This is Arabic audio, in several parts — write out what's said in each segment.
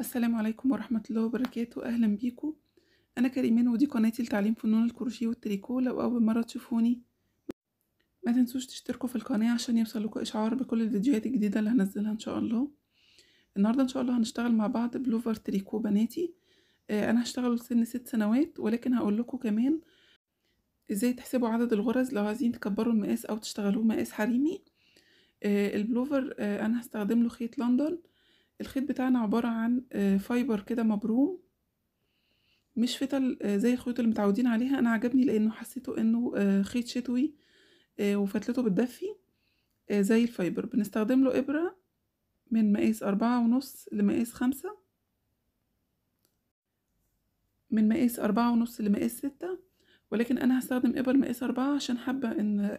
السلام عليكم ورحمة الله وبركاته أهلا بيكم أنا كريمان ودي قناتي لتعليم فنون الكروشيه والتريكو لو أول مرة تشوفوني ما تنسوش تشتركوا في القناة عشان يوصلكوا إشعار بكل الفيديوهات الجديدة اللي هنزلها إن شاء الله النهاردة إن شاء الله هنشتغل مع بعض بلوفر تريكو بناتي آه، أنا هشتغله سن ست سنوات ولكن هقول لكم كمان إزاي تحسبوا عدد الغرز لو عايزين تكبروا المقاس أو تشتغلوه مقاس حريمي آه، البلوفر آه، أنا هستخدم له خيط لندن الخيط بتاعنا عبارة عن فايبر آه، كده مبروم مش فتل آه، زي الخيوط اللي متعودين عليها انا عجبني لانه حسيته انه آه، خيط شتوي وفتلته بتدفي زي الفايبر بنستخدم له ابرة من مقاس أربعة ونص لمقاس خمسة من مقاس أربعة ونص لمقاس ستة ولكن أنا هستخدم إبر مقاس أربعة عشان حابة إن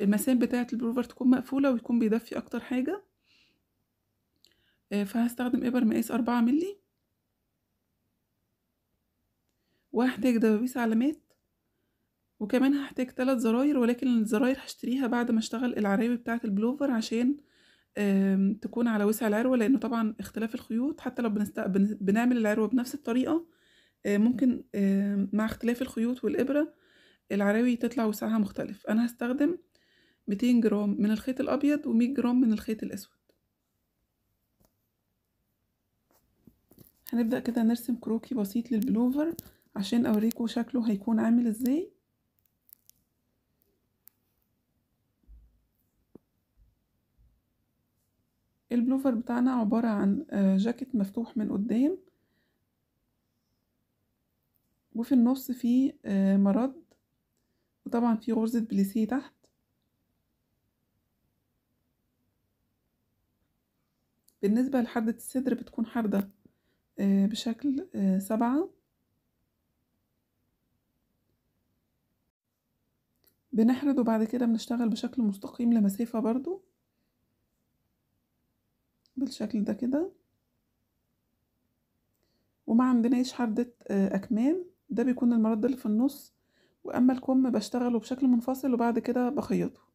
المسام بتاعة البروفر تكون مقفولة ويكون بيدفي أكتر حاجة آه، فهستخدم إبر مقاس أربعة ملي وهحتاج دبابيس علامات وكمان هحتاج تلات زراير ولكن الزراير هشتريها بعد ما اشتغل العرايب بتاعة البلوفر عشان تكون على وسع العروة لأنه طبعا اختلاف الخيوط حتى لو بنست... بن... بنعمل العروة بنفس الطريقة آه، ممكن مع اختلاف الخيوط والإبرة العراوي تطلع وسعها مختلف أنا هستخدم ميتين جرام من الخيط الأبيض و100 جرام من الخيط الأسود هنبدأ كده نرسم كروكي بسيط للبلوفر عشان أوريكوا شكله هيكون عامل ازاي البلوفر بتاعنا عبارة عن آه، جاكيت مفتوح من قدام وفي النص فيه آه، مرد وطبعا فيه غرزة بليسيه تحت بالنسبة لحردة الصدر بتكون حردة آه، بشكل آه، سبعة بنحرد وبعد كده بنشتغل بشكل مستقيم لمسافة برضو بالشكل ده كده وما عندناش حردة آه، أكمام ده بيكون المرد اللي في النص وأما الكم بشتغله بشكل منفصل وبعد كده بخيطه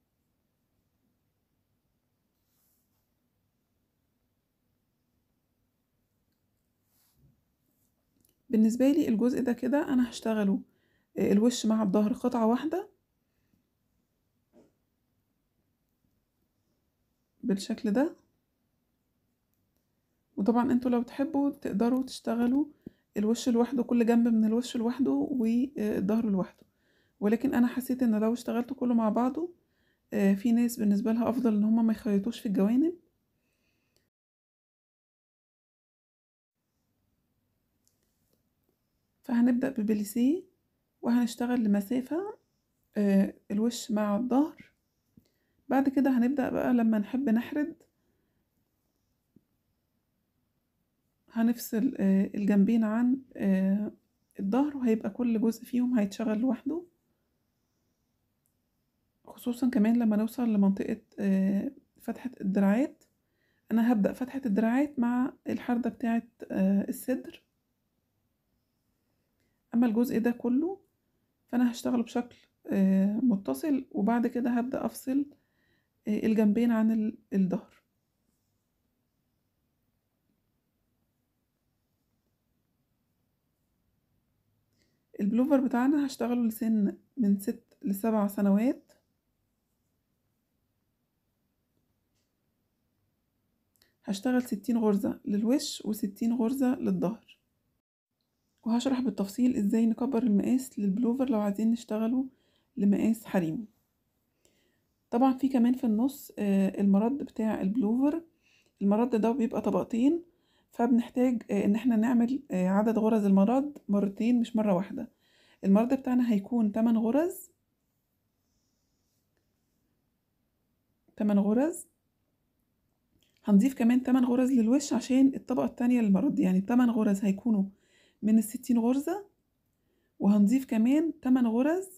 بالنسبة لي الجزء ده كده أنا هشتغله آه، الوش مع الظهر قطعة واحدة بالشكل ده وطبعا انتوا لو تحبوا تقدروا تشتغلوا الوش لوحده كل جنب من الوش لوحده والظهر لوحده ولكن انا حسيت ان لو اشتغلت كله مع بعضه آه، في ناس بالنسبه لها افضل ان هما ما يخيطوش في الجوانب فهنبدأ ببليسيه وهنشتغل لمسافة آه، الوش مع الظهر بعد كده هنبدأ بقى لما نحب نحرد هنفصل آه، الجنبين عن آه، الظهر وهيبقى كل جزء فيهم هيتشغل لوحده خصوصا كمان لما نوصل لمنطقة فتحة الدراعات أنا هبدأ فتحة الدراعات مع الحردة بتاعة الصدر أما الجزء ده كله فأنا هشتغله بشكل آه، متصل وبعد كده هبدأ أفصل آه، الجنبين عن الظهر البلوفر بتاعنا هشتغله لسن من ست لسبع سنوات هشتغل ستين غرزة للوش وستين غرزة للظهر وهشرح بالتفصيل ازاي نكبر المقاس للبلوفر لو عايزين نشتغله لمقاس حريم طبعا في كمان في النص آه، المرد بتاع البلوفر المرد ده بيبقى طبقتين فبنحتاج آه، ان احنا نعمل آه، عدد غرز المرد مرتين مش مرة واحدة المرد بتاعنا هيكون 8 غرز 8 غرز هنضيف كمان 8 غرز للوش عشان الطبقة التانية للمرد يعني 8 غرز هيكونوا من الستين غرزة وهنضيف كمان تمن غرز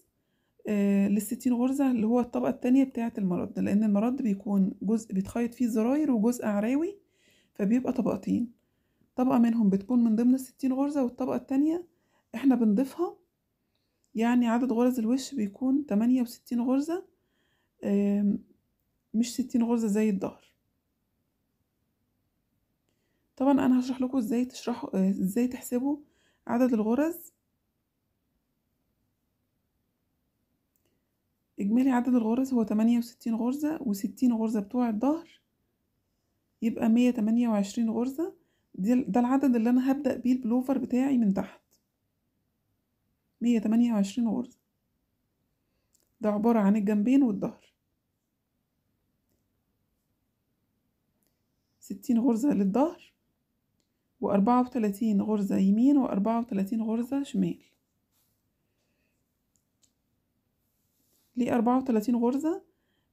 آه، للستين غرزة اللي هو الطبقة التانية بتاعة المرض لأن المرض بيكون جزء بيتخيط فيه زراير وجزء عراوي فبيبقى طبقتين طبقة منهم بتكون من ضمن الستين غرزة والطبقة التانية احنا بنضيفها يعني عدد غرز الوش بيكون تمانية وستين غرزة مش ستين غرزة زي الظهر طبعا انا هشرح لكم ازاي تشرحوا آه، ازاي تحسبوا عدد الغرز إجمالي عدد الغرز هو تمانية وستين غرزة وستين غرزة بتوع الظهر يبقى مية تمانية وعشرين غرزة ده العدد اللي أنا هبدأ بيه البلوفر بتاعي من تحت مية تمانية وعشرين غرزة ده عبارة عن الجنبين والظهر ستين غرزة للظهر وأربعة وتلاتين غرزة يمين وأربعة وتلاتين غرزة شمال ليه أربعة وتلاتين غرزة؟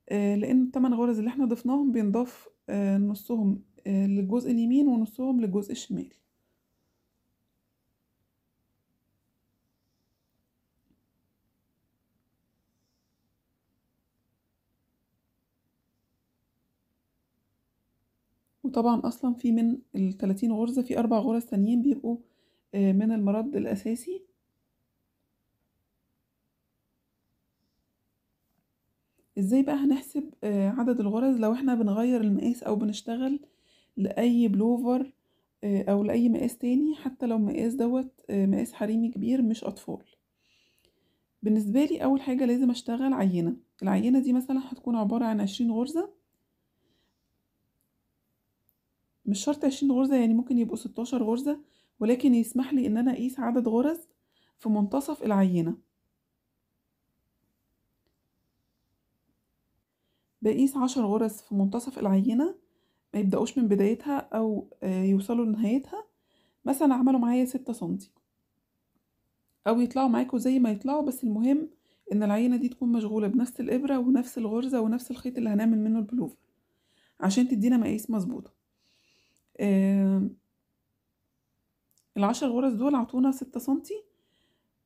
آه لأن التمن غرز اللي احنا ضفناهم بينضاف آه نصهم آه للجزء اليمين ونصهم للجزء الشمال وطبعا أصلا في من الثلاثين غرزة في أربع غرز تانيين بيبقوا آه، من المرض الأساسي ازاي بقى هنحسب آه، عدد الغرز لو احنا بنغير المقاس او بنشتغل لأي بلوفر آه، او لأي مقاس تاني حتى لو المقاس دوت مقاس حريمي كبير مش أطفال بالنسبة لي أول حاجة لازم أشتغل عينة العينة دي مثلا هتكون عبارة عن عشرين غرزة مش شرط عشرين غرزة يعني ممكن يبقوا ستاشر غرزة ولكن يسمح لي إن أنا أقيس عدد غرز في منتصف العينة بقيس عشر غرز في منتصف العينة ما يبدأوش من بدايتها أو آه، يوصلوا لنهايتها مثلا عملوا معايا ستة سنتي أو يطلعوا معاكوا زي ما يطلعوا بس المهم إن العينة دي تكون مشغولة بنفس الإبرة ونفس الغرزة ونفس الخيط اللي هنعمل منه البلوفر عشان تدينا مقاييس مظبوطه آه العشر غرز دول عطونا ستة سنتي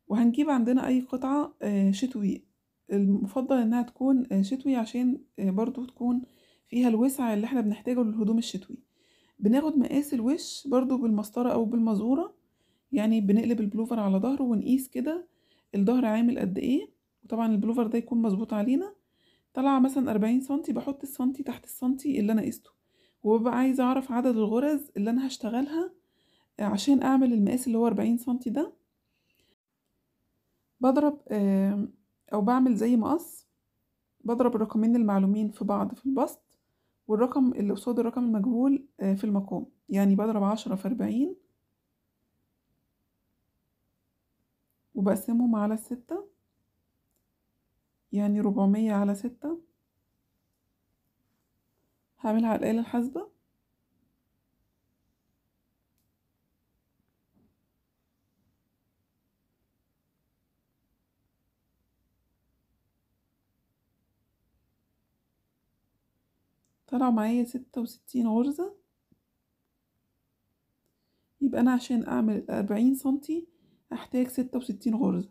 وهنجيب عندنا أي قطعة آه شتوي المفضل إنها تكون آه شتوي عشان آه برضو تكون فيها الوسع اللي احنا بنحتاجه للهدوم الشتوي بناخد مقاس الوش برضو بالمسطرة أو بالمزورة يعني بنقلب البلوفر على ظهره ونقيس كده الظهر عامل قد ايه وطبعا البلوفر ده يكون مظبوط علينا طالعة مثلا أربعين سنتي بحط السنتي تحت السنتي اللي أنا قيسته وببقى عايزة أعرف عدد الغرز اللي أنا هشتغلها آه، عشان أعمل المقاس اللي هو أربعين سنتي ده بضرب أو بعمل زي مقص بضرب الرقمين المعلومين في بعض في البسط والرقم اللي قصاد الرقم المجهول آه، في المقام يعني بضرب عشرة في أربعين وبقسمهم على ستة يعني ربعمية على ستة هعملها على الآلة الحاسبة طلع معايا ستة وستين غرزة يبقى أنا عشان أعمل أربعين سنتي هحتاج ستة وستين غرزة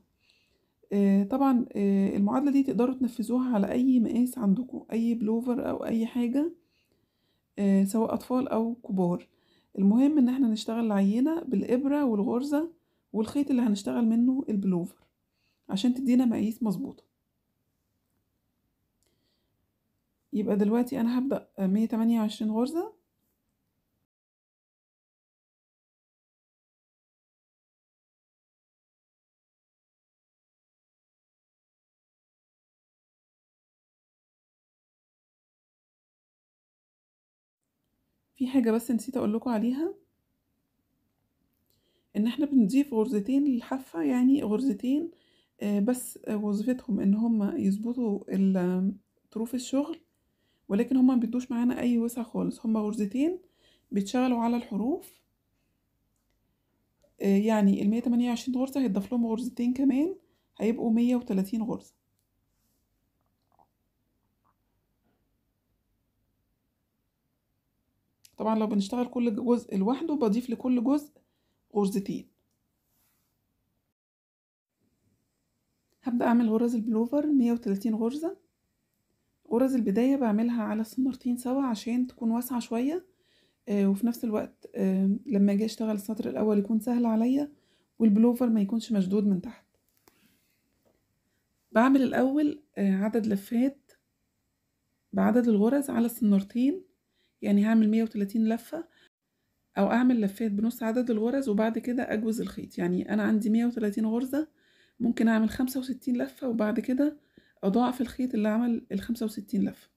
آه، طبعا آه، المعادلة دي تقدروا تنفذوها على أي مقاس عندكم أي بلوفر أو أي حاجة آه، سواء أطفال أو كبار المهم إن احنا نشتغل العينة بالإبرة والغرزة والخيط اللي هنشتغل منه البلوفر عشان تدينا مقاييس مظبوطة يبقى دلوقتي أنا هبدأ مية تمانية وعشرين غرزة في حاجة بس نسيت أقول لكم عليها إن إحنا بنضيف غرزتين للحافة يعني غرزتين آه، بس وظيفتهم إن هما يظبطوا طروف الشغل ولكن هما مبيدوش معانا أي وسع خالص هما غرزتين بيتشغلوا على الحروف آه، يعني المية تمانية وعشرين غرزة هيتضاف لهم غرزتين كمان هيبقوا مية وتلاتين غرزة طبعا لو بنشتغل كل جزء لوحده بضيف لكل جزء غرزتين هبدأ أعمل غرز البلوفر مية وتلاتين غرزة غرز البداية بعملها على السنارتين سوا عشان تكون واسعة شوية آه، وفي نفس الوقت آه، لما اجي اشتغل السطر الأول يكون سهل عليا والبلوفر ما يكونش مشدود من تحت بعمل الأول آه، عدد لفات بعدد الغرز على السنارتين يعني هعمل 130 لفة أو أعمل لفات بنص عدد الغرز وبعد كده أجوز الخيط يعني أنا عندي 130 غرزة ممكن أعمل 65 لفة وبعد كده أضاعف الخيط اللي عمل ال 65 لفة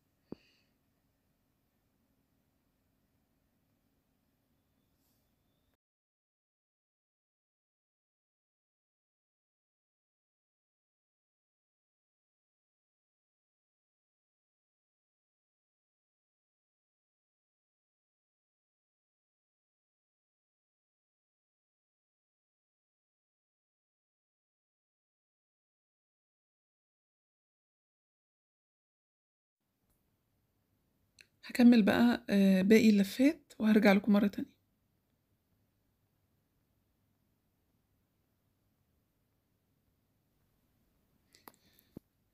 هكمل بقى آه، باقي اللفات وهرجع لكم مرة تانية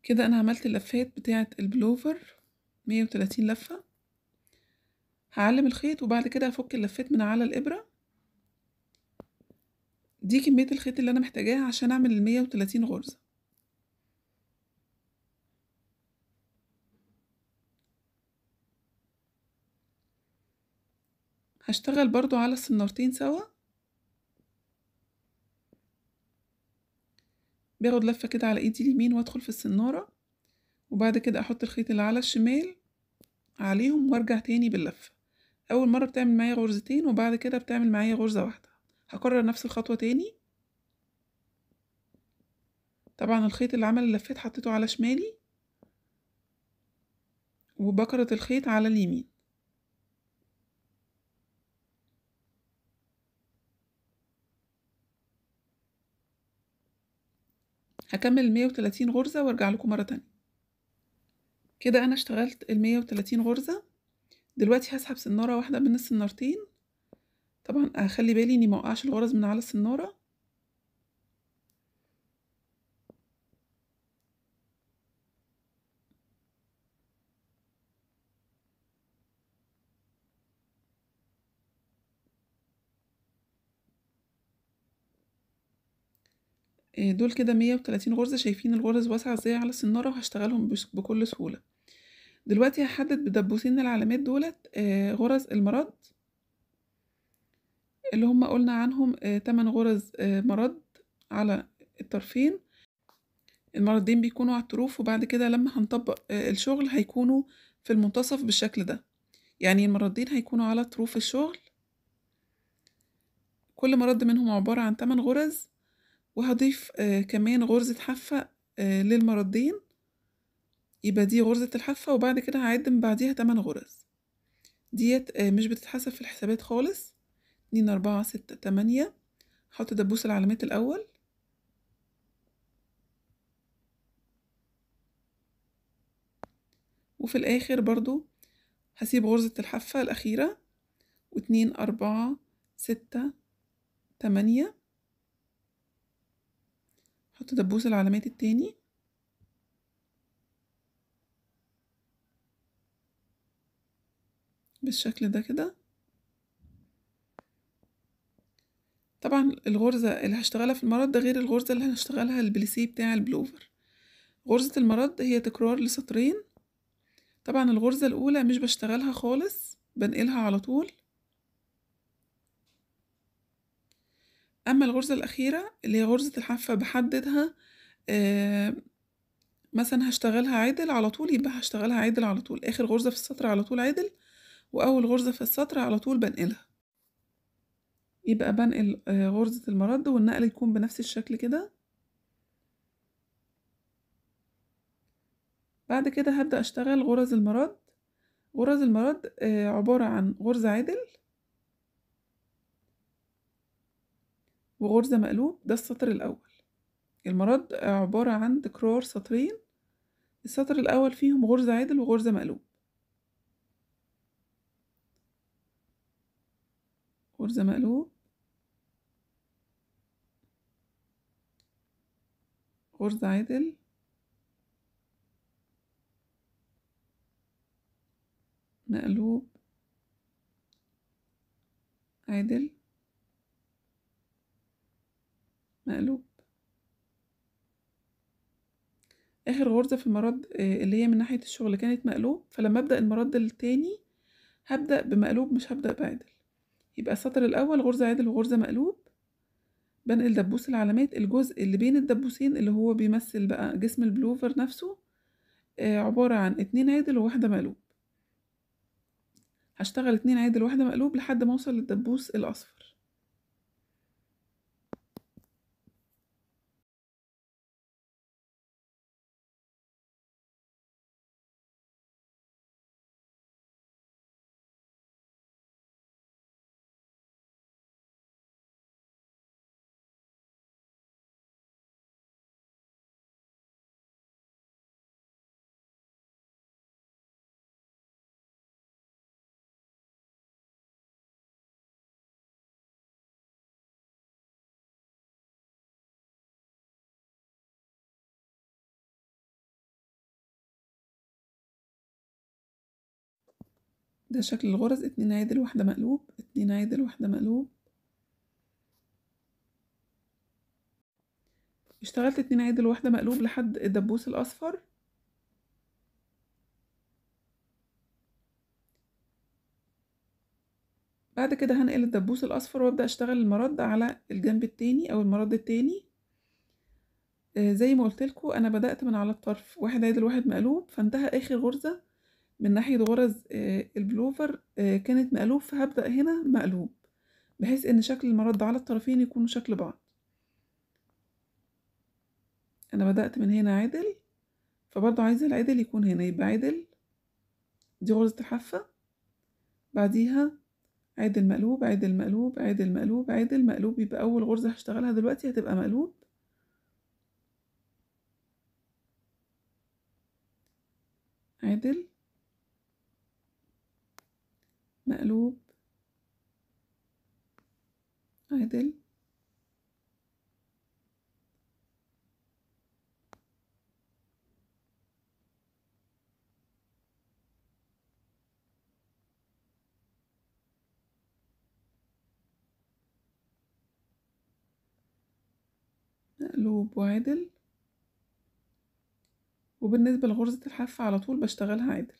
كده انا عملت اللفات بتاعة البلوفر مية وتلاتين لفة هعلم الخيط وبعد كده هفك اللفات من على الإبرة دي كمية الخيط اللي أنا محتاجاها عشان أعمل المية وتلاتين غرزة هشتغل برضو على السنارتين سوا باخد لفة كده على ايدي اليمين وادخل في السنارة وبعد كده احط الخيط اللي على الشمال عليهم وارجع تاني باللفة اول مرة بتعمل معايا غرزتين وبعد كده بتعمل معايا غرزة واحدة هكرر نفس الخطوة تاني طبعا الخيط اللي عمل اللفات حطيته على شمالي وبكرة الخيط على اليمين هكمل المية وتلاتين غرزة وارجع لكم مرة تانية كده انا اشتغلت المية وتلاتين غرزة دلوقتي هسحب سنارة واحدة من السنارتين طبعا هخلي بالي اني موقعش الغرز من على السنارة آه، دول كده مية وتلاتين غرزة شايفين الغرز واسعة ازاي على السنارة وهشتغلهم بكل سهولة دلوقتي هحدد بدبوسين العلامات دولت آه، غرز المرض اللي هما قلنا عنهم آه، تمن غرز مرض على الطرفين المرضين بيكونوا على الطروف وبعد كده لما هنطبق الشغل هيكونوا في المنتصف بالشكل ده يعني المرضين هيكونوا على طروف الشغل كل مرض منهم عبارة عن 8 غرز وهضيف آه، كمان غرزة آه للمردين يبقى دي غرزة الحفة وبعد كده هعد من بعديها تمن غرز ديت آه، مش بتتحسب في الحسابات خالص اتنين أربعة ستة تمانية هحط دبوس العلامات الأول وفي الآخر برضو هسيب غرزة الحفة الأخيرة واتنين أربعة ستة تمانية حط دبوس العلامات التاني بالشكل ده كده طبعا الغرزة اللي هشتغلها في المرض ده غير الغرزة اللي هنشتغلها البليسيه بتاع البلوفر غرزة المرض هي تكرار لسطرين طبعا الغرزة الأولى مش بشتغلها خالص بنقلها على طول أما الغرزة الأخيرة اللي هي غرزة الحافة بحددها آه، مثلا هشتغلها عدل على طول يبقى هشتغلها عدل على طول آخر غرزة في السطر على طول عدل وأول غرزة في السطر على طول بنقلها يبقى بنقل آه، غرزة المرد والنقل يكون بنفس الشكل كده بعد كده هبدأ أشتغل غرز المرد غرز المرد آه، عبارة عن غرزة عدل وغرزة مقلوب ده السطر الأول المرض عبارة عن تكرار سطرين السطر الأول فيهم غرزة عدل وغرزة مقلوب غرزة مقلوب غرزة عدل مقلوب عدل مقلوب آخر غرزة في المرد آه، اللي هي من ناحية الشغل كانت مقلوب فلما أبدأ المرد التاني هبدأ بمقلوب مش هبدأ بعدل يبقى السطر الأول غرزة عدل وغرزة مقلوب بنقل دبوس العلامات الجزء اللي بين الدبوسين اللي هو بيمثل بقى جسم البلوفر نفسه آه، عبارة عن اتنين عدل وواحدة مقلوب هشتغل اتنين عدل وواحدة مقلوب لحد ما اوصل للدبوس الأصفر ده شكل الغرز اتنين عادل واحدة مقلوب اتنين عادل واحدة مقلوب اشتغلت اتنين عادل واحدة مقلوب لحد الدبوس الأصفر بعد كده هنقل الدبوس الأصفر وابدأ اشتغل المرد على الجنب التاني أو المرد التاني آه، زي ما قلتلكوا انا بدات من على الطرف واحد عادل واحد مقلوب فانتهى اخر غرزه من ناحية غرز آه، البلوفر آه، كانت مقلوب فهبدأ هنا مقلوب بحيث ان شكل المرد على الطرفين يكون شكل بعض انا بدأت من هنا عدل فبرضه عايزة العدل يكون هنا يبقى عدل دي غرزة الحافة بعديها عدل مقلوب عدل مقلوب عدل مقلوب عدل مقلوب يبقى أول غرزة هشتغلها دلوقتي هتبقى مقلوب عدل مقلوب عدل مقلوب وعدل وبالنسبة لغرزة الحافة على طول بشتغلها عدل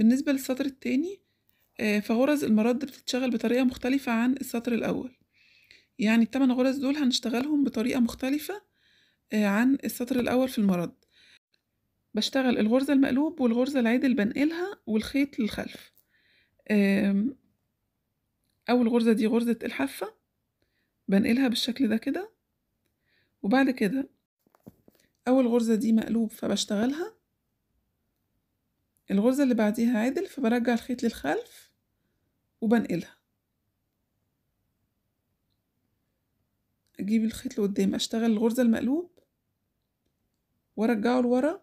بالنسبة للسطر التاني آه، فغرز المرد بتتشغل بطريقة مختلفة عن السطر الأول يعني التمن غرز دول هنشتغلهم بطريقة مختلفة آه، عن السطر الأول في المرد بشتغل الغرزة المقلوب والغرزة العدل بنقلها والخيط للخلف أول غرزة دي غرزة الحافة بنقلها بالشكل ده كده وبعد كده أول غرزة دي مقلوب فبشتغلها الغرزة اللي بعديها عدل فبرجع الخيط للخلف وبنقلها اجيب الخيط لقدام اشتغل الغرزة المقلوب وارجعه لورا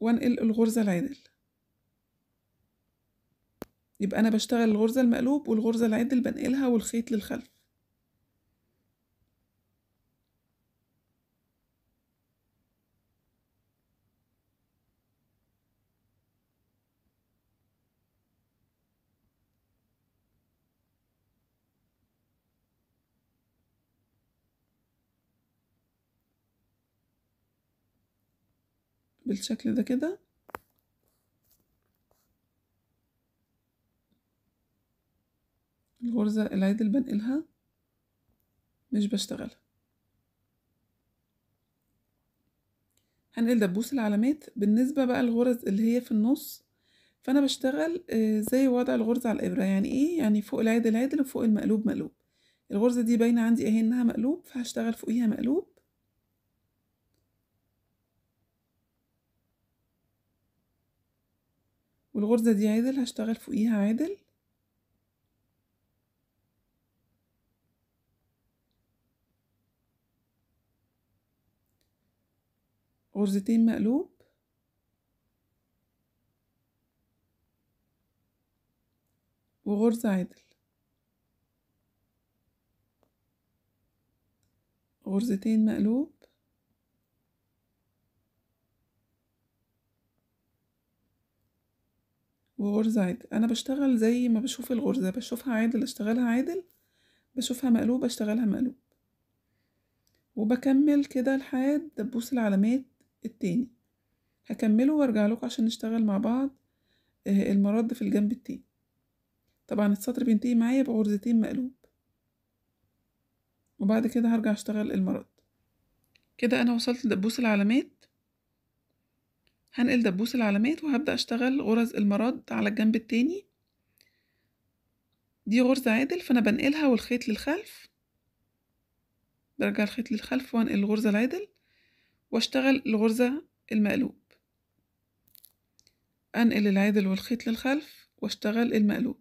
وانقل الغرزة العدل يبقى انا بشتغل الغرزة المقلوب والغرزة العدل بنقلها والخيط للخلف بالشكل ده كده الغرزة اللي بنقلها مش بشتغلها هنقل دبوس العلامات بالنسبة بقى الغرز اللي هي في النص فأنا بشتغل آه، زي وضع الغرزة على الإبرة يعني إيه يعني فوق العيد العيد وفوق المقلوب مقلوب الغرزة دي باينة عندي أهي إنها مقلوب فهشتغل فوقيها مقلوب والغرزة دي عدل هشتغل فوقيها عدل غرزتين مقلوب وغرزة عدل غرزتين مقلوب وغرزة عادل أنا بشتغل زي ما بشوف الغرزة بشوفها عادل أشتغلها عادل بشوفها مقلوبة أشتغلها مقلوب وبكمل كده لحد دبوس العلامات التاني هكمله وارجع لكم عشان نشتغل مع بعض آه، المرد في الجنب التاني طبعا السطر بينتهي معايا بغرزتين مقلوب وبعد كده هرجع اشتغل المرد كده انا وصلت لدبوس العلامات هنقل دبوس العلامات وهبدأ أشتغل غرز المراد على الجنب التاني دي غرزة عادل فأنا بنقلها والخيط للخلف برجع الخيط للخلف وانقل الغرزة العادل واشتغل الغرزة المقلوب انقل العادل والخيط للخلف واشتغل المقلوب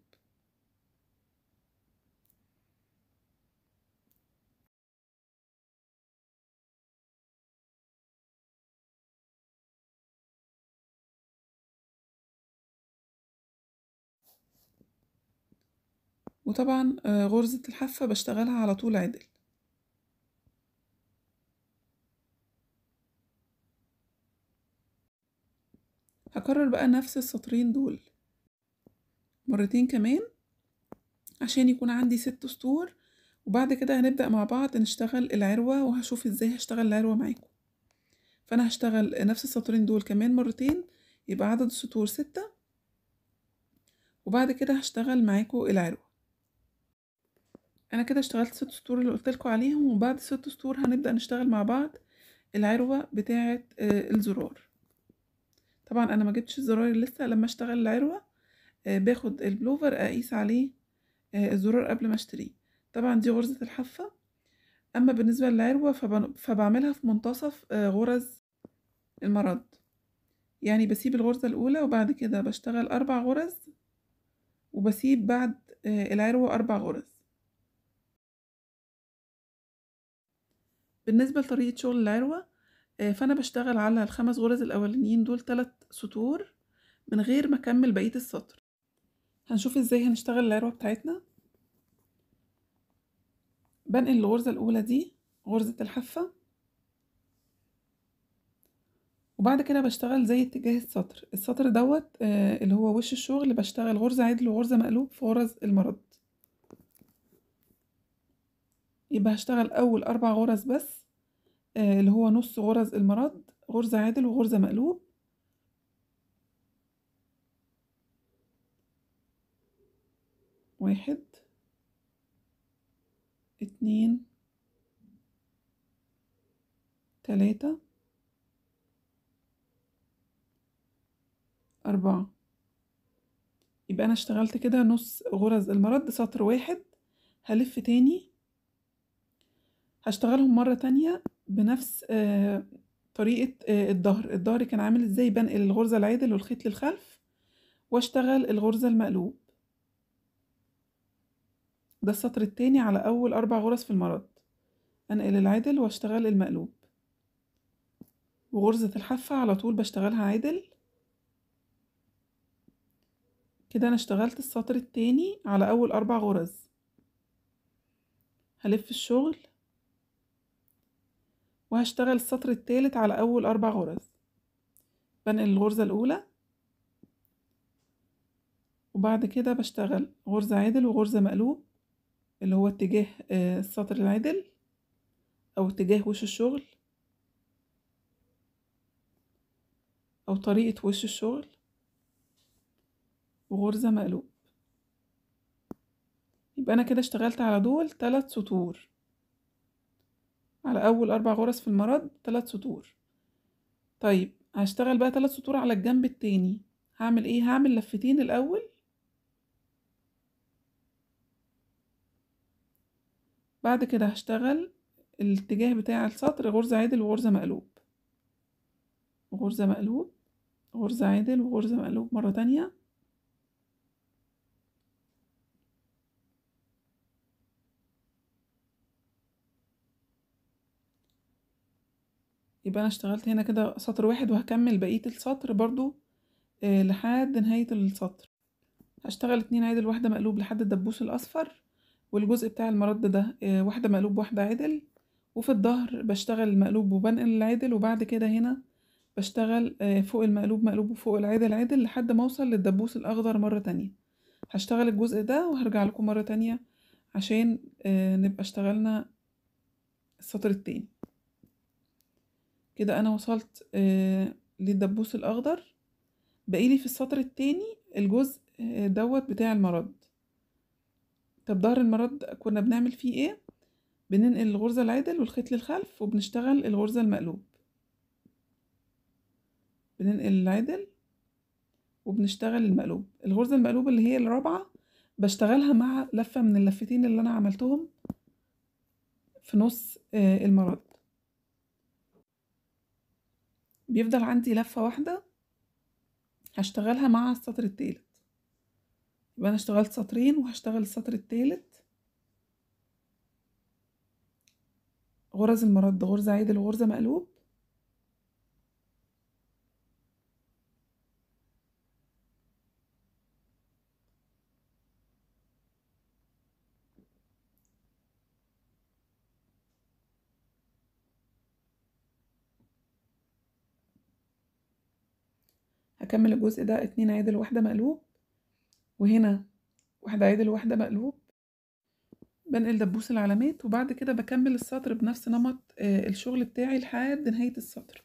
وطبعا آه، غرزة الحافة بشتغلها على طول عدل هكرر بقى نفس السطرين دول مرتين كمان عشان يكون عندي ست سطور وبعد كده هنبدأ مع بعض نشتغل العروة وهشوف ازاي هشتغل العروة معاكم فأنا هشتغل نفس السطرين دول كمان مرتين يبقى عدد السطور ستة وبعد كده هشتغل معاكم العروة انا كده اشتغلت ست سطور اللي لكم عليهم وبعد ست سطور هنبدأ نشتغل مع بعض العروة بتاعة آه، الزرار طبعا انا ما جبتش الزرار لسه لما اشتغل العروة آه، باخد البلوفر اقيس عليه آه، الزرار قبل ما اشتريه طبعا دي غرزة الحافة اما بالنسبة للعروة فبعملها في منتصف غرز المرض يعني بسيب الغرزة الاولى وبعد كده بشتغل اربع غرز وبسيب بعد العروة اربع غرز بالنسبة لطريقة شغل العروة آه، فأنا بشتغل على الخمس غرز الأولانيين دول تلات سطور من غير ما أكمل بقية السطر هنشوف ازاي هنشتغل العروة بتاعتنا بنقل الغرزة الأولى دي غرزة الحافة وبعد كده بشتغل زي اتجاه السطر السطر دوت آه، اللي هو وش الشغل بشتغل غرزة عدل وغرزة مقلوب في غرز المرض يبقى هشتغل أول أربع غرز بس آه، اللي هو نص غرز المرض غرزة عادل وغرزة مقلوب واحد اتنين تلاتة أربعة يبقى أنا اشتغلت كده نص غرز المرد سطر واحد هلف تاني اشتغلهم مرة تانية بنفس آه، طريقة آه، الظهر الظهر كان عامل ازاي بنقل الغرزة العدل والخيط للخلف واشتغل الغرزة المقلوب ده السطر التاني على أول أربع غرز في المرض أنقل العدل واشتغل المقلوب وغرزة الحافة على طول بشتغلها عدل كده أنا اشتغلت السطر التاني على أول أربع غرز هلف الشغل وهشتغل السطر التالت على أول أربع غرز بنقل الغرزة الأولى وبعد كده بشتغل غرزة عدل وغرزة مقلوب اللي هو اتجاه آه، السطر العدل أو اتجاه وش الشغل أو طريقة وش الشغل وغرزة مقلوب يبقى أنا كده اشتغلت على دول تلات سطور على أول أربع غرز في المرض تلات سطور طيب هشتغل بقى تلات سطور على الجنب التاني هعمل ايه هعمل لفتين الأول بعد كده هشتغل الاتجاه بتاع السطر غرزة عدل وغرزة مقلوب غرزة مقلوب غرزة عدل وغرزة مقلوب مرة تانية يبقى انا اشتغلت هنا كده سطر واحد وهكمل بقية السطر برضو آه لحد نهاية السطر هشتغل اتنين عدل واحدة مقلوب لحد الدبوس الاصفر والجزء بتاع المرد ده آه واحدة مقلوب واحدة عدل وفي الظهر بشتغل المقلوب وبنقل العدل وبعد كده هنا بشتغل آه فوق المقلوب مقلوب وفوق العدل عدل لحد ما اوصل للدبوس الاخضر مرة تانية هشتغل الجزء ده وهرجع لكم مرة تانية عشان آه، نبقى اشتغلنا السطر التاني كده انا وصلت آه، للدبوس الاخضر بقيلي في السطر التاني الجزء آه، دوت بتاع المرض طب ظهر المرض كنا بنعمل فيه ايه بننقل الغرزة العدل والخيط للخلف وبنشتغل الغرزة المقلوب بننقل العدل وبنشتغل المقلوب الغرزة المقلوب اللي هي الرابعة بشتغلها مع لفة من اللفتين اللي أنا عملتهم في نص آه، المرض بيفضل عندي لفة واحدة هشتغلها مع السطر التالت يبقى انا اشتغلت سطرين وهشتغل السطر التالت غرز المرد غرزة عيد وغرزة مقلوب هكمل الجزء ده اتنين عدل واحدة مقلوب وهنا واحدة عدل واحدة مقلوب بنقل دبوس العلامات وبعد كده بكمل السطر بنفس نمط آه، الشغل بتاعي لحد نهاية السطر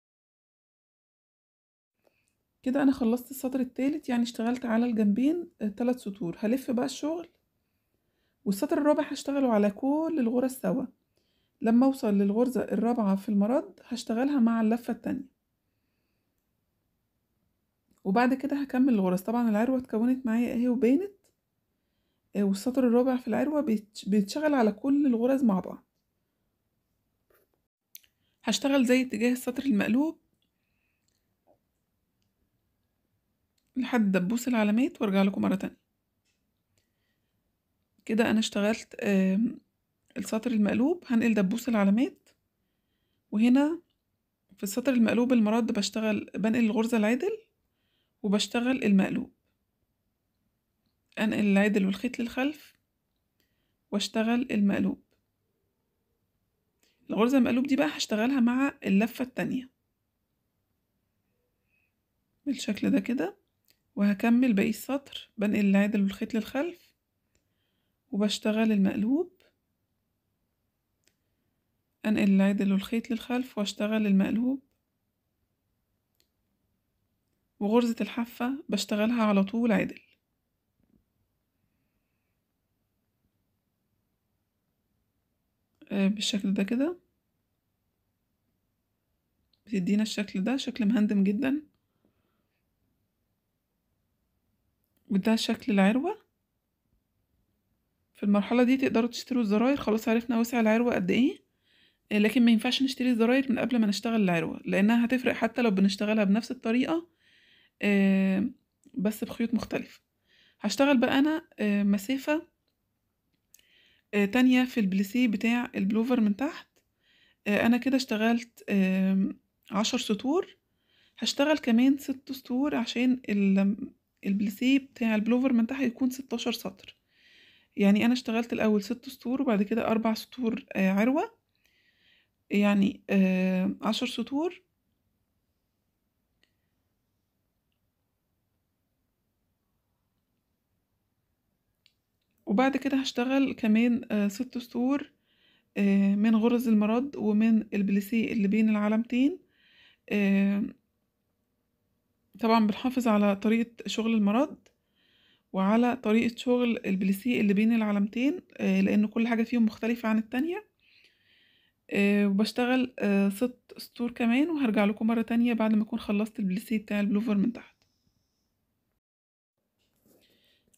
كده انا خلصت السطر التالت يعني اشتغلت على الجنبين آه، تلات سطور هلف بقى الشغل والسطر الرابع هشتغله على كل الغرز سوا لما اوصل للغرزة الرابعة في المرض هشتغلها مع اللفة التانية وبعد كده هكمل الغرز طبعا العروة اتكونت معايا اهي وبانت آه، والسطر الرابع في العروة بيتشغل على كل الغرز مع بعض هشتغل زي اتجاه السطر المقلوب لحد دبوس العلامات وارجع لكم مرة تانية كده انا اشتغلت السطر المقلوب هنقل دبوس العلامات وهنا في السطر المقلوب المرد بشتغل بنقل الغرزة العدل وبشتغل المقلوب أنقل العدل والخيط للخلف واشتغل المقلوب الغرزة المقلوب دي بقى هشتغلها مع اللفة التانية بالشكل ده كده وهكمل باقي السطر بنقل العدل والخيط للخلف وبشتغل المقلوب أنقل العدل والخيط للخلف واشتغل المقلوب وغرزة الحافة بشتغلها على طول عدل آه، بالشكل ده كده بتدينا الشكل ده شكل مهندم جدا وده شكل العروة في المرحلة دي تقدروا تشتروا الزراير خلاص عرفنا وسع العروة قد ايه آه، لكن ما ينفعش نشتري الزراير من قبل ما نشتغل العروة لانها هتفرق حتى لو بنشتغلها بنفس الطريقة بس بخيوط مختلفة هشتغل بقى أنا مسافة آه، تانية في البليسيه بتاع البلوفر من تحت آه، أنا كده اشتغلت عشر سطور هشتغل كمان ست سطور عشان البليسيه بتاع البلوفر من تحت يكون ستاشر سطر يعني أنا اشتغلت الأول ست سطور وبعد كده أربع سطور آه، عروة يعني عشر سطور وبعد كده هشتغل كمان آه، ست سطور آه، من غرز المرض ومن البليسيه اللي بين العلامتين آه، طبعا بنحافظ على طريقة شغل المرض وعلى طريقة شغل البليسيه اللي بين العلامتين لأن كل حاجة فيهم مختلفة عن التانية وبشتغل ست سطور كمان وهرجع لكم مرة تانية بعد ما أكون خلصت البليسيه بتاع البلوفر من تحت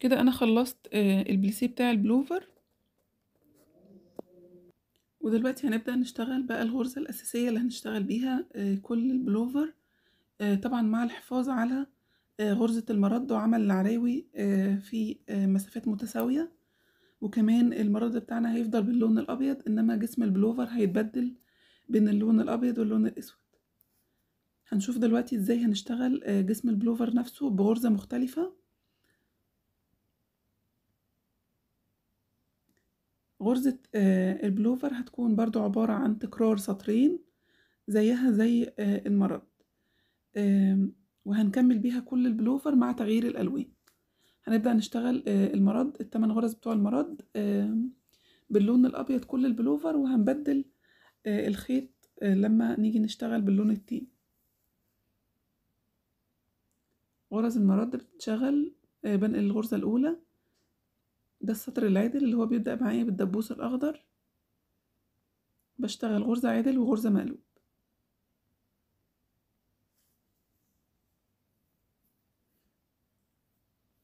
كده انا خلصت آه، البليسيه بتاع البلوفر ودلوقتي هنبدأ نشتغل بقى الغرزة الأساسية اللي هنشتغل بيها آه، كل البلوفر آه، طبعا مع الحفاظ على غرزة المرد وعمل العراوي في مسافات متساوية وكمان المرد بتاعنا هيفضل باللون الأبيض إنما جسم البلوفر هيتبدل بين اللون الأبيض واللون الأسود هنشوف دلوقتي إزاي هنشتغل جسم البلوفر نفسه بغرزة مختلفة غرزة آه، البلوفر هتكون برضو عبارة عن تكرار سطرين زيها زي آه، المرض وهنكمل بيها كل البلوفر مع تغيير الألوان هنبدأ نشتغل آه، المرض التمن غرز بتوع المرض باللون الأبيض كل البلوفر وهنبدل الخيط لما نيجي نشتغل باللون التين غرز المرض بتتشغل بنقل الغرزة الأولى ده السطر العدل اللي هو بيبدأ معايا بالدبوس الأخضر بشتغل غرزة عدل وغرزة مقلوب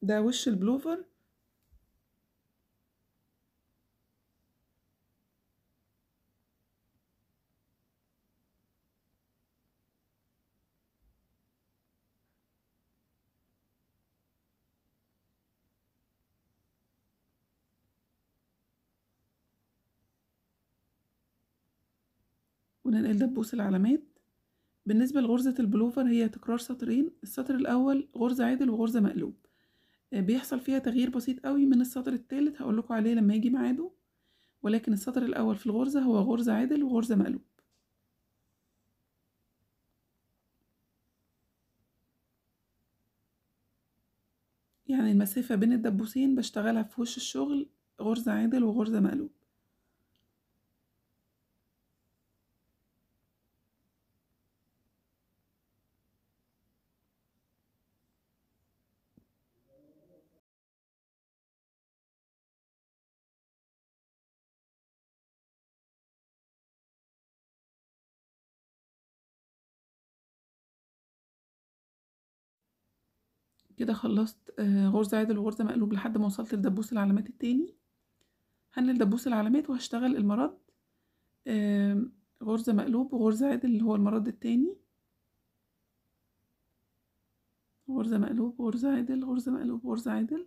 ده وش البلوفر وننقل دبوس العلامات بالنسبة لغرزة البلوفر هي تكرار سطرين السطر الأول غرزة عدل وغرزة مقلوب آه، بيحصل فيها تغيير بسيط قوي من السطر الثالث هقولكوا عليه لما يجي ميعاده ولكن السطر الأول في الغرزة هو غرزة عدل وغرزة مقلوب يعني المسافة بين الدبوسين بشتغلها في وش الشغل غرزة عدل وغرزة مقلوب كده خلصت آه، غرزة عدل وغرزة مقلوب لحد ما وصلت لدبوس العلامات التاني هنقل دبوس العلامات وهشتغل المرد غرزة مقلوب وغرزة عدل اللي هو المرد التاني غرزة مقلوب غرزة عدل غرزة مقلوب غرزة عدل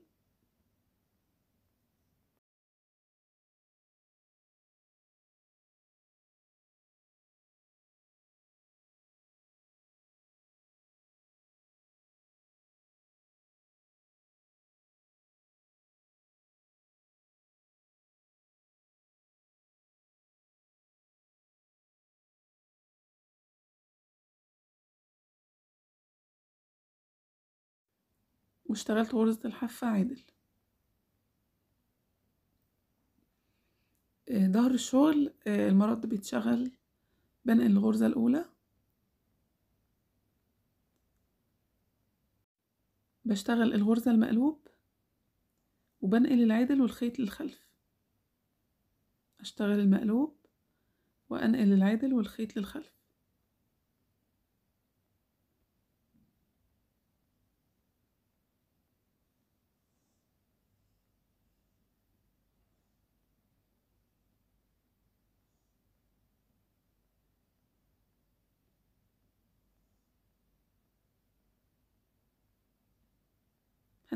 واشتغلت غرزة الحافة عادل آه، ظهر الشغل آه، المرض بيتشغل بنقل الغرزة الأولى بشتغل الغرزة المقلوب وبنقل العدل والخيط للخلف أشتغل المقلوب وأنقل العدل والخيط للخلف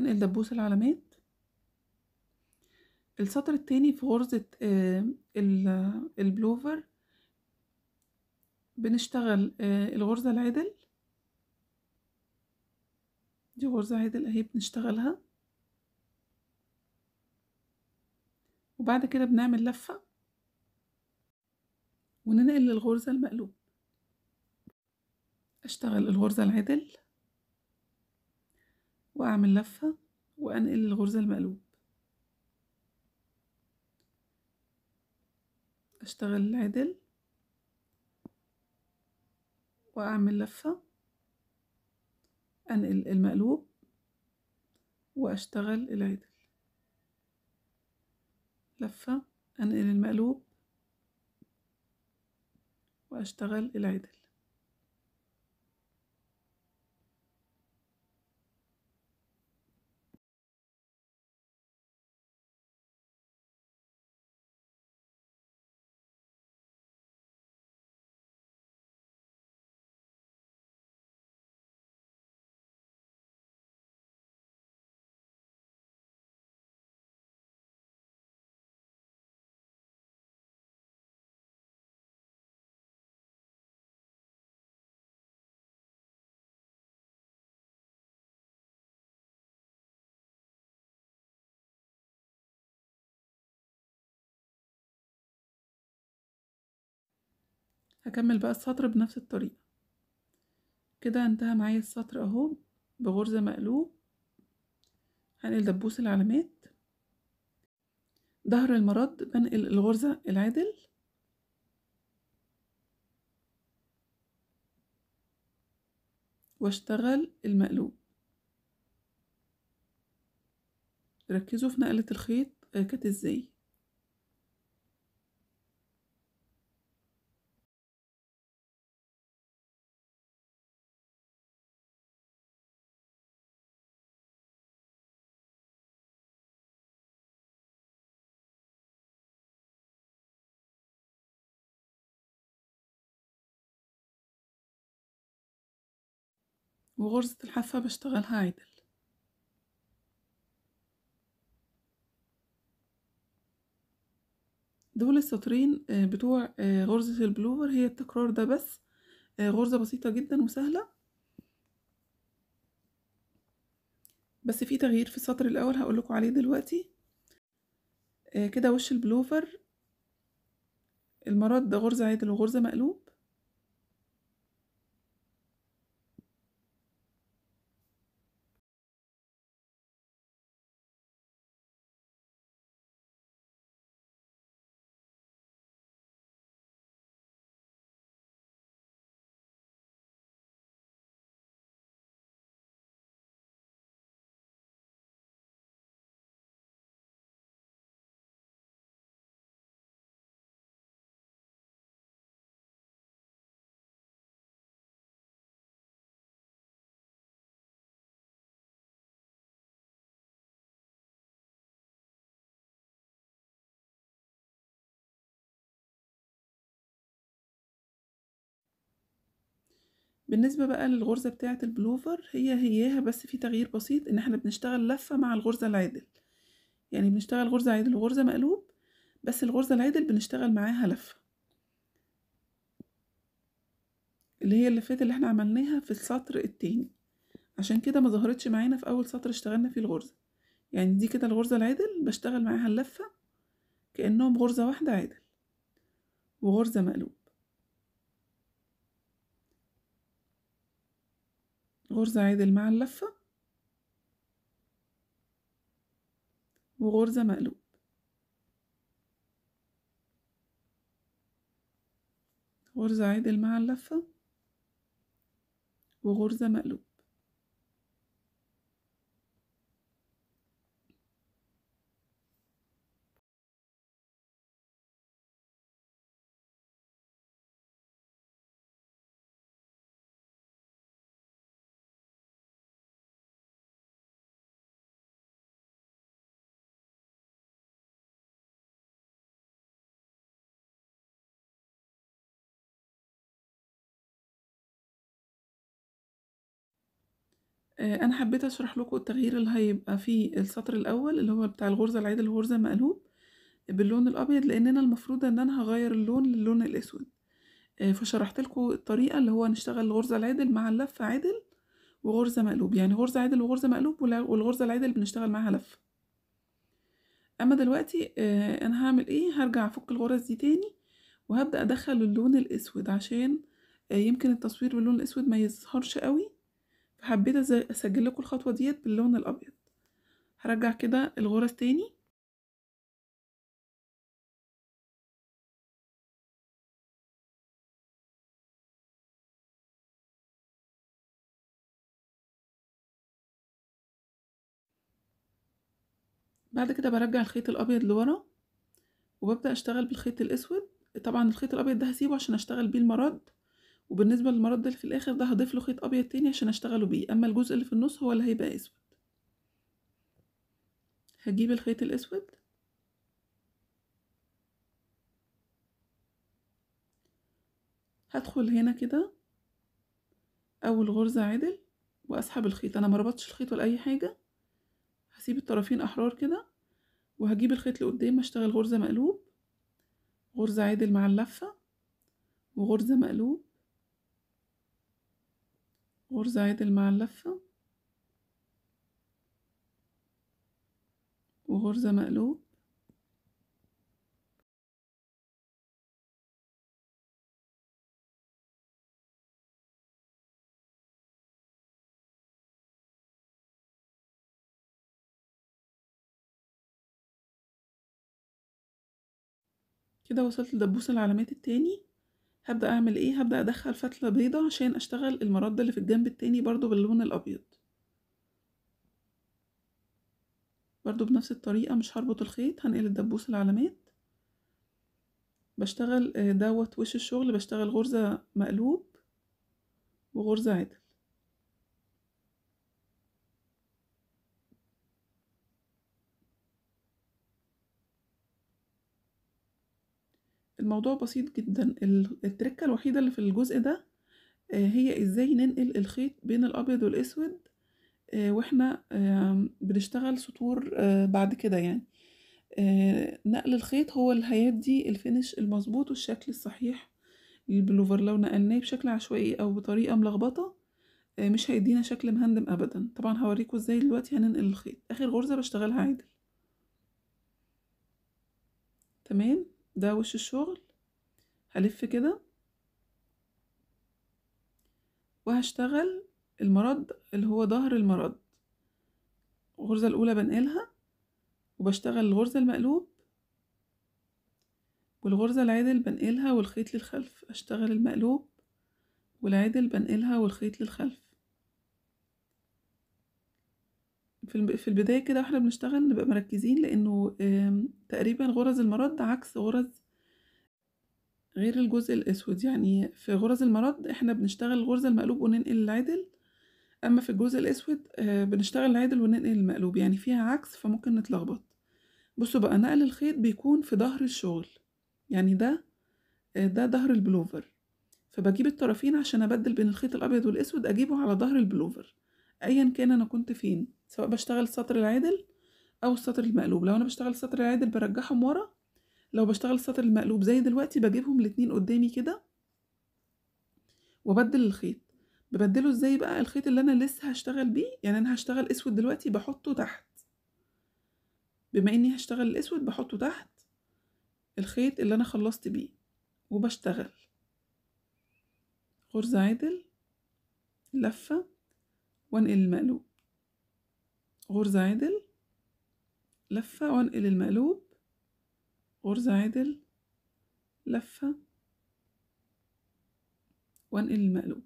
ننقل الدبوس العلامات السطر التاني في غرزة آه، البلوفر بنشتغل آه، الغرزة العدل دي غرزة عدل اهي بنشتغلها وبعد كده بنعمل لفة وننقل للغرزة المقلوب اشتغل الغرزة العدل وأعمل لفة وأنقل الغرزة المقلوب أشتغل العدل وأعمل لفة أنقل المقلوب وأشتغل العدل لفة أنقل المقلوب وأشتغل العدل هكمل بقى السطر بنفس الطريقة كده انتهى معايا السطر اهو بغرزة مقلوب هنقل دبوس العلامات ظهر المرد بنقل الغرزة العدل واشتغل المقلوب ركزوا في نقلة الخيط آه، كانت ازاي وغرزة الحافة بشتغلها عدل دول السطرين آه، بتوع آه، غرزة البلوفر هي التكرار ده بس آه، غرزة بسيطة جدا وسهلة بس في تغيير في السطر الأول هقولكوا عليه دلوقتي كده وش البلوفر المرات ده غرزة عدل وغرزة مقلوب بالنسبة بقى للغرزة بتاعة البلوفر هي هياها بس في تغيير بسيط ان احنا بنشتغل لفة مع الغرزة العدل يعني بنشتغل غرزة عدل وغرزة مقلوب بس الغرزة العدل بنشتغل معاها لفة اللي هي اللفات اللي احنا عملناها في السطر التاني عشان كده ما ظهرتش معانا في اول سطر اشتغلنا فيه الغرزة يعني دي كده الغرزة العدل بشتغل معاها اللفة كأنهم غرزة واحدة عدل وغرزة مقلوب غرزة عدل مع اللفة وغرزة مقلوب غرزة عدل مع اللفة وغرزة مقلوب آه، أنا حبّيت أشرح لكم التغيير اللي هيبقى في السطر الأول اللي هو بتاع الغُرزة العِدل الغُرزة مقلوب باللون الأبيض، لإن أنا المفروض إن أنا هغير اللون للون الأسود. آه، فشرحت لكم الطريقة اللي هو نشتغل الغُرزة العِدل مع اللفة عِدل وغُرزة مقلوب، يعني غُرزة عِدل وغُرزة مقلوب والغُرزة العِدل بنشتغل معاها لفة. أمّا دلوقتي آه، أنا هعمل إيه، هرجع أفُك الغُرز دي تاني وهبدأ أدخّل اللون الأسود عشان يمكن التصوير باللون الأسود ما يظهرش أوي فحبيت اسجل لكم الخطوه ديت باللون الابيض هرجع كده الغرز تاني بعد كده برجع الخيط الابيض لورا وببدا اشتغل بالخيط الاسود طبعا الخيط الابيض ده هسيبه عشان اشتغل بيه المرد وبالنسبة للمرض اللي في الآخر ده هضيف له خيط أبيض تاني عشان أشتغله بيه أما الجزء اللي في النص هو اللي هيبقى أسود هجيب الخيط الأسود هدخل هنا كده أول غرزة عدل وأسحب الخيط أنا مربطش الخيط ولا أي حاجة هسيب الطرفين أحرار كده وهجيب الخيط لقدام أشتغل غرزة مقلوب غرزة عدل مع اللفة وغرزة مقلوب غرزة عدل مع اللفة وغرزة مقلوب كده وصلت لدبوس العلامات التاني هبدأ أعمل إيه؟ هبدأ أدخل فتلة بيضة عشان أشتغل المرد اللي في الجنب التاني برضو باللون الأبيض برضو بنفس الطريقة مش هربط الخيط هنقل الدبوس العلامات بشتغل آه، دوت وش الشغل بشتغل غرزة مقلوب وغرزة عدل الموضوع بسيط جدا التركة الوحيدة اللي في الجزء ده آه، هي ازاي ننقل الخيط بين الابيض والاسود آه، واحنا بنشتغل سطور آه، بعد كده يعني نقل الخيط هو اللي هيدي الفينش المظبوط والشكل الصحيح للبلوفر لو نقلناه بشكل عشوائي او بطريقة ملخبطة مش هيدينا شكل مهندم ابدا طبعا هوريكم ازاي دلوقتي هننقل الخيط اخر غرزة بشتغلها عادل تمام ده وش الشغل هلف كده وهشتغل المرض اللي هو ظهر المرض الغرزة الأولى بنقلها وبشتغل الغرزة المقلوب والغرزة العدل بنقلها والخيط للخلف أشتغل المقلوب والعدل بنقلها والخيط للخلف في في البداية كده واحنا بنشتغل نبقى مركزين لأنه تقريبا غرز المرض عكس غرز غير الجزء الأسود يعني في غرز المرض احنا بنشتغل الغرزه المقلوب وننقل العدل أما في الجزء الأسود آه، بنشتغل العدل وننقل المقلوب يعني فيها عكس فممكن نتلخبط بصوا بقى نقل الخيط بيكون في ظهر الشغل يعني ده آه، ده ظهر البلوفر فبجيب الطرفين عشان أبدل بين الخيط الأبيض والأسود أجيبه على ظهر البلوفر ايا كان انا كنت فين سواء بشتغل السطر العادل او السطر المقلوب لو انا بشتغل السطر العادل برجعهم ورا لو بشتغل السطر المقلوب زي دلوقتي بجيبهم الاتنين قدامي كده وبدل الخيط ببدله ازاي بقى الخيط اللي انا لسه هشتغل بيه يعني انا هشتغل اسود دلوقتي بحطه تحت بما اني هشتغل الاسود بحطه تحت الخيط اللي انا خلصت بيه وبشتغل غرزة عدل لفة وانقل المقلوب غرزة عدل لفة وانقل المقلوب غرزة عدل لفة وانقل المقلوب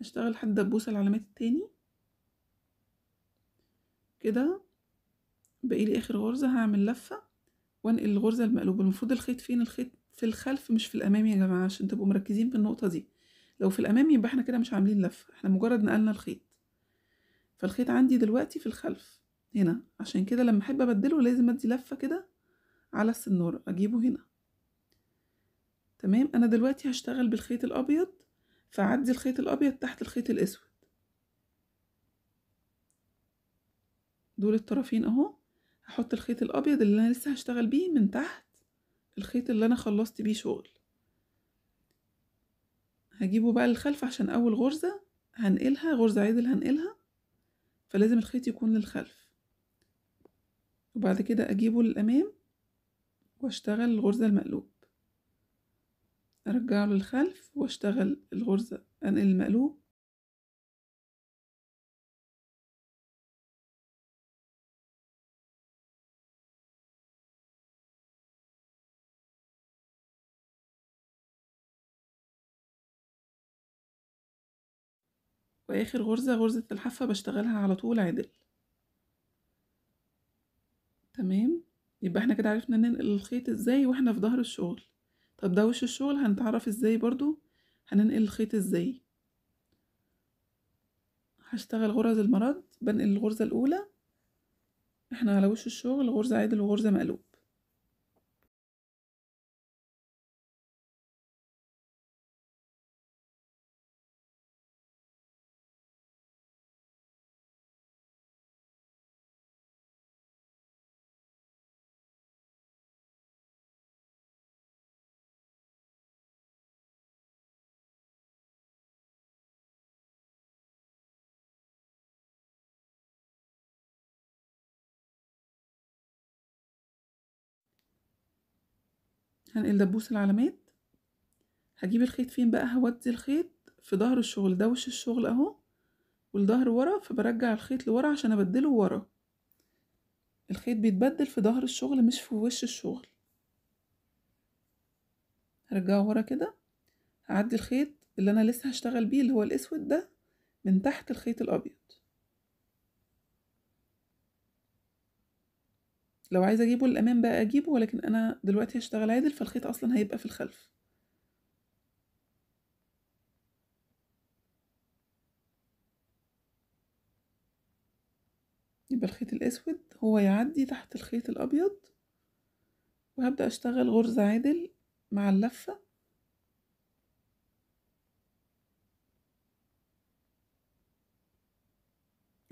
اشتغل حد دبوس العلامات التاني كده باقي لي اخر غرزة هعمل لفة وانقل الغرزة المقلوبة المفروض الخيط فين الخيط في الخلف مش في الامام يا جماعة عشان تبقوا مركزين في النقطة دي لو في الامام يبقى احنا كده مش عاملين لفة احنا مجرد نقلنا الخيط فالخيط عندي دلوقتي في الخلف هنا عشان كده لما احب ابدله لازم ادي لفة كده على السنارة اجيبه هنا تمام انا دلوقتي هشتغل بالخيط الابيض فعدي الخيط الابيض تحت الخيط الاسود دول الطرفين اهو هحط الخيط الأبيض اللي أنا لسه هشتغل بيه من تحت الخيط اللي أنا خلصت بيه شغل هجيبه بقى للخلف عشان أول غرزة هنقلها غرزة عدل هنقلها فلازم الخيط يكون للخلف وبعد كده أجيبه للأمام وأشتغل الغرزة المقلوب أرجعه للخلف وأشتغل الغرزة أنقل المقلوب وآخر غرزة غرزة الحافة بشتغلها على طول عدل تمام يبقى احنا كده عرفنا ننقل الخيط ازاي واحنا في ظهر الشغل طب ده وش الشغل هنتعرف ازاي برضو هننقل الخيط ازاي هشتغل غرز المرض بنقل الغرزة الأولى احنا على وش الشغل غرزة عدل وغرزة مقلوب هنقل دبوس العلامات هجيب الخيط فين بقى هودي الخيط في ظهر الشغل ده وش الشغل اهو والظهر ورا فبرجع الخيط لورا عشان ابدله ورا الخيط بيتبدل في ظهر الشغل مش في وش الشغل هرجعه ورا كده هعدي الخيط اللي انا لسه هشتغل بيه اللي هو الاسود ده من تحت الخيط الابيض لو عايزة اجيبه للأمام بقى اجيبه ولكن انا دلوقتي هشتغل عادل فالخيط اصلا هيبقى في الخلف يبقى الخيط الاسود هو يعدي تحت الخيط الابيض وهبدأ اشتغل غرزة عادل مع اللفة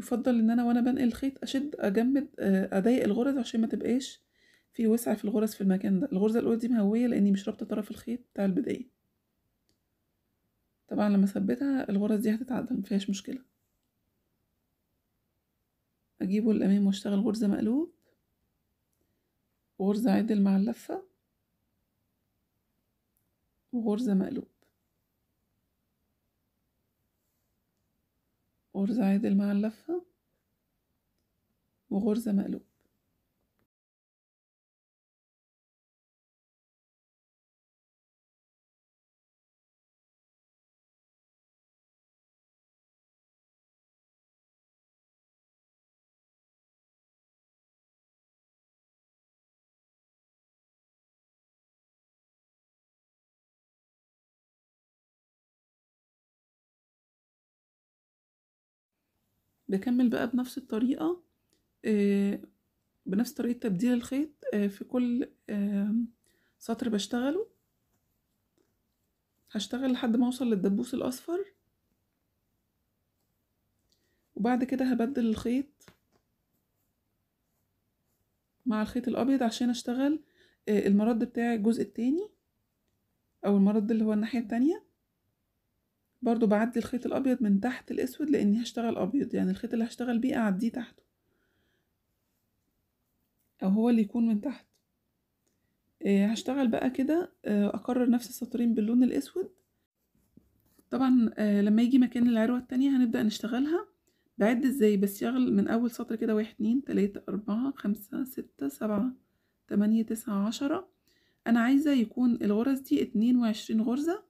يفضل ان انا وانا بنقل الخيط اشد اجمد آه، اضيق الغرز عشان ما تبقاش في وسع في الغرز في المكان ده الغرزه الاولى دي مهويه لاني مش رابطه طرف الخيط بتاع البدايه طبعا لما اثبتها الغرز دي هتتعدل مفيهاش مشكله اجيبه للامام واشتغل غرزه مقلوب وغرزه عدل مع اللفه وغرزه مقلوب غرزة عادل مع اللفة وغرزة مقلوب بكمل بقى بنفس الطريقة آه، بنفس طريقة تبديل الخيط آه، في كل سطر بشتغله هشتغل لحد ما اوصل للدبوس الاصفر وبعد كده هبدل الخيط مع الخيط الابيض عشان اشتغل آه، المرد بتاع الجزء التاني او المرد اللي هو الناحية التانية برضو بعدي الخيط الابيض من تحت الاسود لاني هشتغل ابيض يعني الخيط اللي هشتغل بيه اعديه تحته او هو اللي يكون من تحت إيه هشتغل بقى كده إيه اكرر نفس السطرين باللون الاسود طبعا إيه لما يجي مكان العروه التانية هنبدا نشتغلها بعد ازاي بس من اول سطر كده واحد اتنين تلاته اربعه خمسه سته سبعه تمانيه تسعه عشره انا عايزه يكون الغرز دي اتنين وعشرين غرزه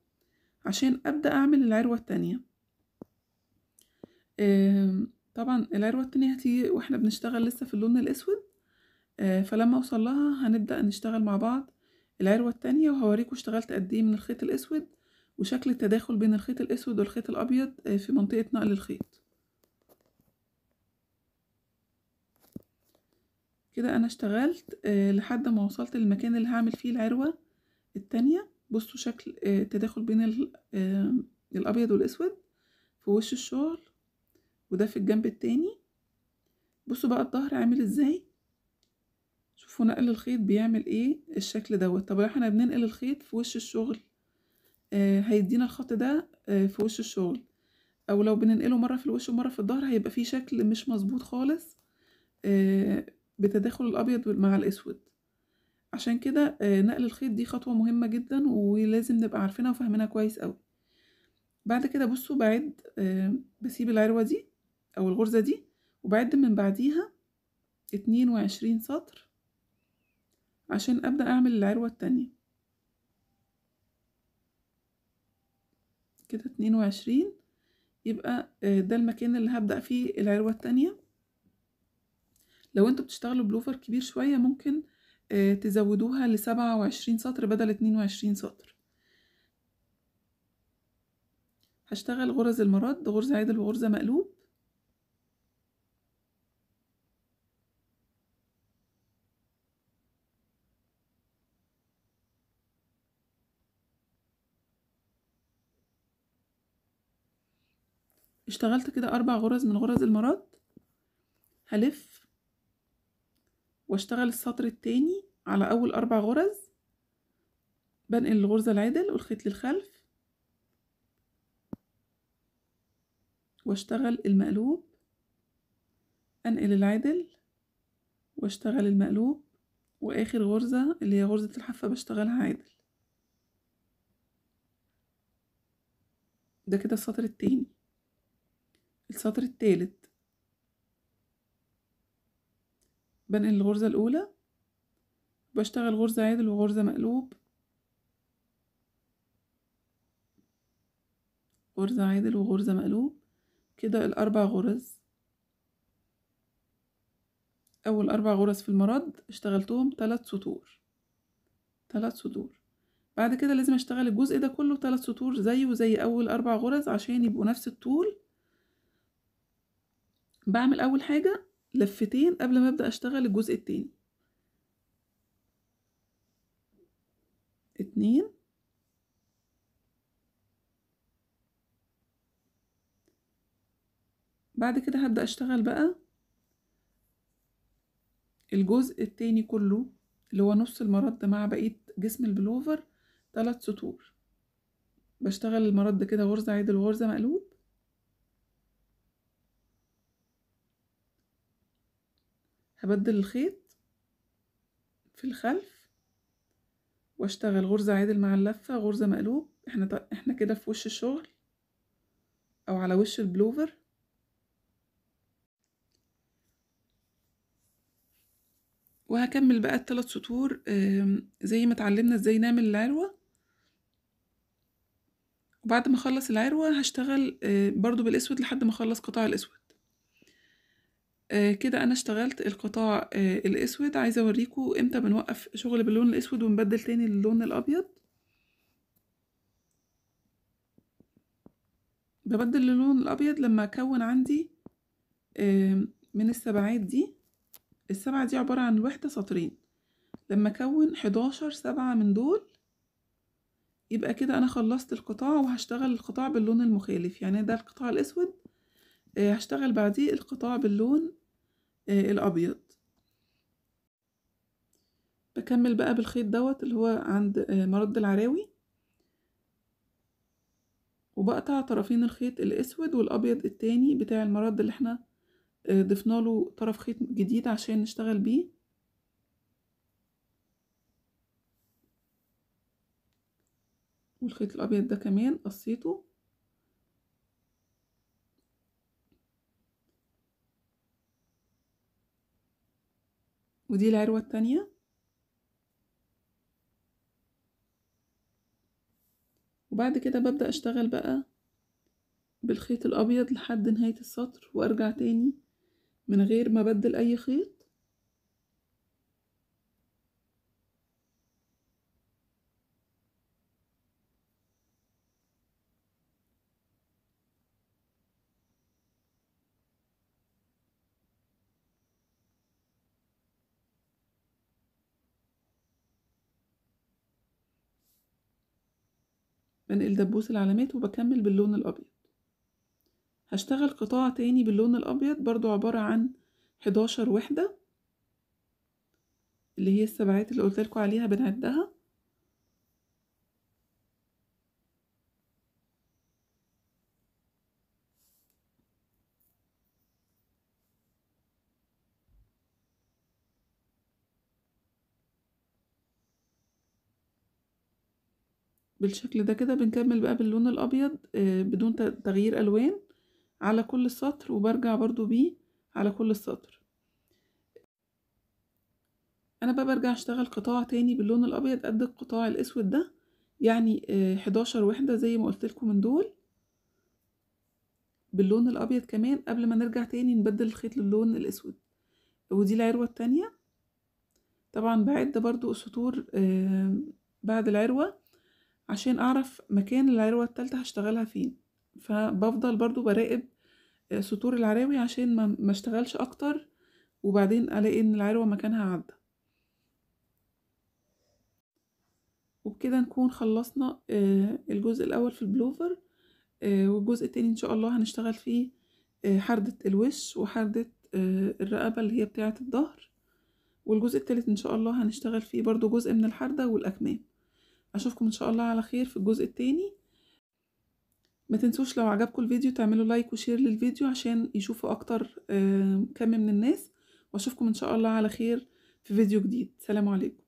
عشان أبدأ أعمل العروة التانية طبعا العروة التانية هتيجي واحنا بنشتغل لسه في اللون الأسود آه، فلما أوصل لها هنبدأ نشتغل مع بعض العروة التانية وهوريكم اشتغلت قد ايه من الخيط الأسود وشكل التداخل بين الخيط الأسود والخيط الأبيض آه، في منطقة نقل الخيط كده أنا اشتغلت آه، لحد ما وصلت للمكان اللي هعمل فيه العروة التانية بصوا شكل التداخل آه، بين آه، الابيض والاسود في وش الشعر وده في الجنب التاني بصوا بقى الظهر عامل ازاي شوفوا نقل الخيط بيعمل ايه الشكل دوت طب احنا بننقل الخيط في وش الشغل آه هيدينا الخط ده آه في وش الشغل او لو بننقله مره في الوش ومره في الظهر هيبقى فيه شكل مش مظبوط خالص آه بتداخل الابيض مع الاسود عشان كده آه، نقل الخيط دي خطوة مهمة جدا ولازم نبقى عارفينها وفاهمينها كويس قوي بعد كده بصوا بعد آه، بسيب العروة دي أو الغرزة دي وبعد من بعديها اتنين وعشرين سطر عشان أبدأ أعمل العروة التانية كده اتنين وعشرين يبقى آه، ده المكان اللي هبدأ فيه العروة التانية لو انتوا بتشتغلوا بلوفر كبير شوية ممكن آه، تزودوها لسبعة وعشرين سطر بدل 22 وعشرين سطر هشتغل غرز المرد غرز عدل وغرزة مقلوب اشتغلت كده أربع غرز من غرز المرد هلف واشتغل السطر التاني على أول أربع غرز بنقل الغرزة العدل والخيط للخلف واشتغل المقلوب أنقل العدل واشتغل المقلوب وآخر غرزة اللي هي غرزة الحفة بشتغلها عدل ده كده السطر التاني السطر التالت بنقل الغرزة الأولى بشتغل غرزة عادل وغرزة مقلوب غرزة عادل وغرزة مقلوب كده الأربع غرز أول أربع غرز في المرض اشتغلتهم تلات سطور تلات سطور بعد كده لازم اشتغل الجزء ده كله تلات سطور زيه زي أول أربع غرز عشان يبقوا نفس الطول بعمل أول حاجة لفتين قبل ما أبدأ أشتغل الجزء التاني اتنين بعد كده هبدأ أشتغل بقى الجزء التاني كله اللي هو نص المرد مع بقية جسم البلوفر ثلاث سطور بشتغل المرد كده غرزة عدل الغرزه مقلوب هبدل الخيط في الخلف واشتغل غرزة عادل مع اللفة غرزة مقلوب احنا احنا كده في وش الشغل او على وش البلوفر وهكمل بقى الثلاث سطور زي ما اتعلمنا ازاي نعمل العروة وبعد ما اخلص العروة هشتغل آه، برضو بالاسود لحد ما اخلص قطاع الاسود آه، كده أنا اشتغلت القطاع آآ آه، الأسود، عايزة أوريكو إمتى بنوقّف شغل باللون الأسود ونبدّل تاني للون الأبيض. ببدل اللون الأبيض لمّا أكوّن عندي آمم من السبعات دي، السبعة دي عبارة عن الوحدة سطرين، لمّا أكوّن حداشر سبعة من دول يبقى كده أنا خلّصت القطاع وهشتغل القطاع باللون المخالف، يعني ده القطاع الأسود إيه، هشتغل بعديه القطاع باللون إيه، الأبيض بكمل بقى بالخيط دوت اللي هو عند إيه، مرد العراوي وبقطع طرفين الخيط الأسود والأبيض التاني بتاع المرد اللي احنا ضفنا له طرف خيط جديد عشان نشتغل بيه والخيط الأبيض ده كمان قصيته ودي العروة التانية وبعد كده ببدأ اشتغل بقى بالخيط الأبيض لحد نهاية السطر وأرجع تاني من غير ما أبدل أي خيط بنقل دبوس العلامات وبكمل باللون الأبيض هشتغل قطاع تاني باللون الأبيض برضو عبارة عن حداشر وحدة اللي هي السبعات اللي قلتلكوا عليها بنعدها بالشكل ده كده بنكمل بقى باللون الابيض آه، بدون تغيير الوان على كل سطر وبرجع برضو بيه على كل سطر انا بقى برجع اشتغل قطاع تاني باللون الابيض قد القطاع الاسود ده يعني 11 آه، وحده زي ما قلت لكم من دول باللون الابيض كمان قبل ما نرجع تاني نبدل الخيط للون الاسود ودي العروه التانيه طبعا بعد برضو السطور آه، بعد العروه عشان أعرف مكان العروة التالتة هشتغلها فين فبفضل برضو براقب آه، سطور العراوي عشان ما مشتغلش أكتر وبعدين ألاقي إن العروة مكانها عدى وبكده نكون خلصنا آه، الجزء الأول في البلوفر آه، والجزء التاني إن شاء الله هنشتغل فيه حردة الوش وحردة الرقبة اللي هي بتاعة الظهر والجزء التالت إن شاء الله هنشتغل فيه برضو جزء من الحردة والأكمام اشوفكم ان شاء الله على خير في الجزء التاني ما تنسوش لو عجبكم الفيديو تعملوا لايك وشير للفيديو عشان يشوفوا اكتر كم من الناس واشوفكم ان شاء الله على خير في فيديو جديد سلام عليكم